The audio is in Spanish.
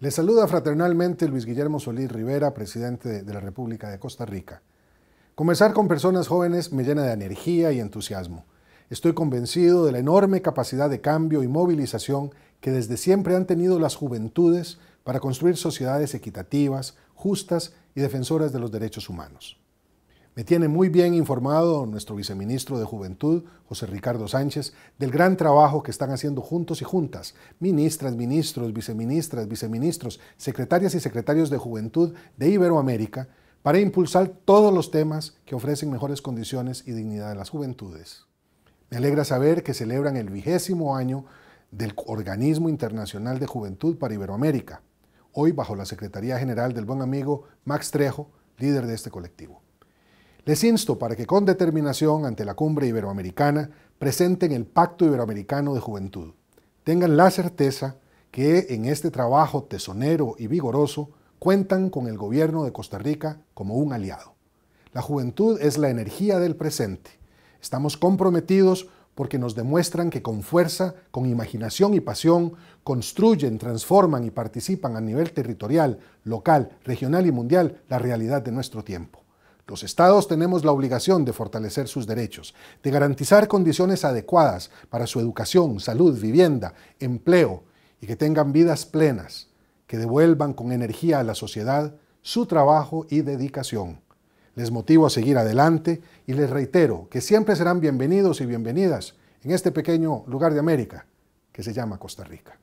Les saluda fraternalmente Luis Guillermo Solís Rivera, presidente de la República de Costa Rica. Conversar con personas jóvenes me llena de energía y entusiasmo. Estoy convencido de la enorme capacidad de cambio y movilización que desde siempre han tenido las juventudes para construir sociedades equitativas, justas y defensoras de los derechos humanos. Me tiene muy bien informado nuestro viceministro de Juventud, José Ricardo Sánchez, del gran trabajo que están haciendo juntos y juntas, ministras, ministros, viceministras, viceministros, secretarias y secretarios de Juventud de Iberoamérica, para impulsar todos los temas que ofrecen mejores condiciones y dignidad a las juventudes. Me alegra saber que celebran el vigésimo año del Organismo Internacional de Juventud para Iberoamérica, hoy bajo la Secretaría General del buen amigo Max Trejo, líder de este colectivo. Les insto para que con determinación ante la cumbre iberoamericana presenten el Pacto Iberoamericano de Juventud. Tengan la certeza que en este trabajo tesonero y vigoroso cuentan con el gobierno de Costa Rica como un aliado. La juventud es la energía del presente. Estamos comprometidos porque nos demuestran que con fuerza, con imaginación y pasión, construyen, transforman y participan a nivel territorial, local, regional y mundial la realidad de nuestro tiempo. Los estados tenemos la obligación de fortalecer sus derechos, de garantizar condiciones adecuadas para su educación, salud, vivienda, empleo y que tengan vidas plenas, que devuelvan con energía a la sociedad su trabajo y dedicación. Les motivo a seguir adelante y les reitero que siempre serán bienvenidos y bienvenidas en este pequeño lugar de América que se llama Costa Rica.